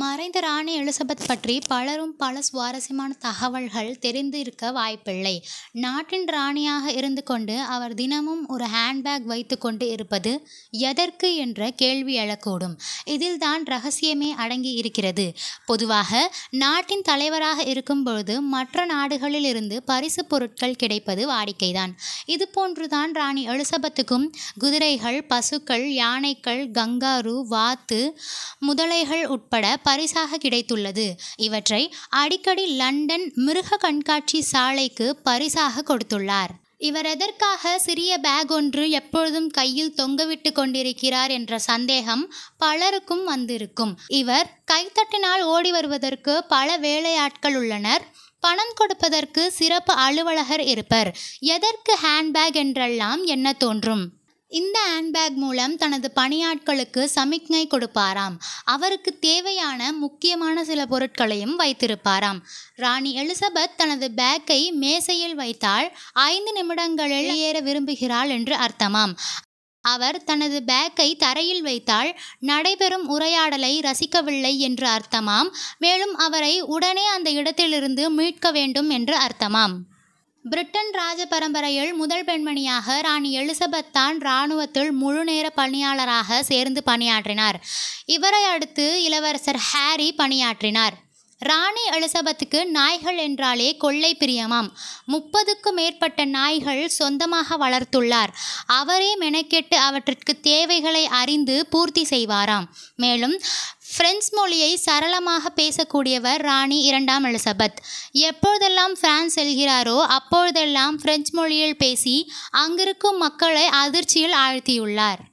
மறைந்த ராணி எலிசபெத் பற்றி பலரும் பல சுவாரஸ்யமான தகவல்கள் தெரிந்து இருக்க வாய்ப்பில்லை நாட்டின் ராணியாக இருந்து கொண்டு அவர் தினமும் ஒரு ஹேண்ட்பேக் வைத்து கொண்டு இருப்பது எதற்கு என்ற கேள்வி எழக்கூடும் இதில் தான் ரகசியமே அடங்கி இருக்கிறது பொதுவாக நாட்டின் தலைவராக இருக்கும் பொழுது மற்ற நாடுகளில் இருந்து பரிசு பொருட்கள் கிடைப்பது வாடிக்கைதான் போன்றுதான் ராணி எலிசபெத்துக்கும் குதிரைகள் பசுக்கள் யானைகள் கங்காரு வாத்து முதலைகள் உட்பட பரிசாக கிடைத்துள்ளது இவற்றை அடிக்கடி லண்டன் மிருக கண்காட்சி சாலைக்கு பரிசாக கொடுத்துள்ளார் இவர் எதற்காக சிறிய பேக் ஒன்று எப்பொழுதும் கையில் தொங்கவிட்டு கொண்டிருக்கிறார் என்ற சந்தேகம் பலருக்கும் வந்திருக்கும் இவர் கைத்தட்டினால் ஓடி வருவதற்கு பல வேலையாட்கள் உள்ளனர் பணம் கொடுப்பதற்கு சிறப்பு அலுவலகர் இருப்பர் எதற்கு ஹேண்ட்பேக் என்றெல்லாம் என்ன தோன்றும் இந்த ஹேண்ட்பேக் மூலம் தனது பணியாட்களுக்கு சமிக்ஞை கொடுப்பாராம் அவருக்கு தேவையான முக்கியமான சில பொருட்களையும் வைத்திருப்பாராம் ராணி எலிசபெத் தனது பேக்கை மேசையில் வைத்தால் ஐந்து நிமிடங்களில் ஏற விரும்புகிறாள் என்று அர்த்தமாம் அவர் தனது பேக்கை தரையில் வைத்தால் நடைபெறும் உரையாடலை ரசிக்கவில்லை என்று அர்த்தமாம் மேலும் அவரை உடனே அந்த இடத்திலிருந்து மீட்க வேண்டும் என்று அர்த்தமாம் பிரிட்டன் ராஜ பரம்பரையில் முதல் பெண்மணியாக ராணி எலிசபெத் தான் இராணுவத்தில் முழுநேர பணியாளராக சேர்ந்து பணியாற்றினார் இவரை அடுத்து இளவரசர் ஹாரி பணியாற்றினார் ராணி எலிசபெத்துக்கு நாய்கள் என்றாலே கொள்ளை பிரியமாம் முப்பதுக்கும் மேற்பட்ட நாய்கள் சொந்தமாக வளர்த்துள்ளார் அவரே மெனக்கெட்டு அவற்றிற்கு தேவைகளை அறிந்து பூர்த்தி செய்வாராம் மேலும் பிரெஞ்சு மொழியை சரளமாக பேசக்கூடியவர் ராணி இரண்டாம் எலிசபெத் எப்பொழுதெல்லாம் பிரான்ஸ் செல்கிறாரோ அப்பொழுதெல்லாம் பிரெஞ்சு மொழியில் பேசி அங்கிருக்கும் மக்களை அதிர்ச்சியில் ஆழ்த்தியுள்ளார்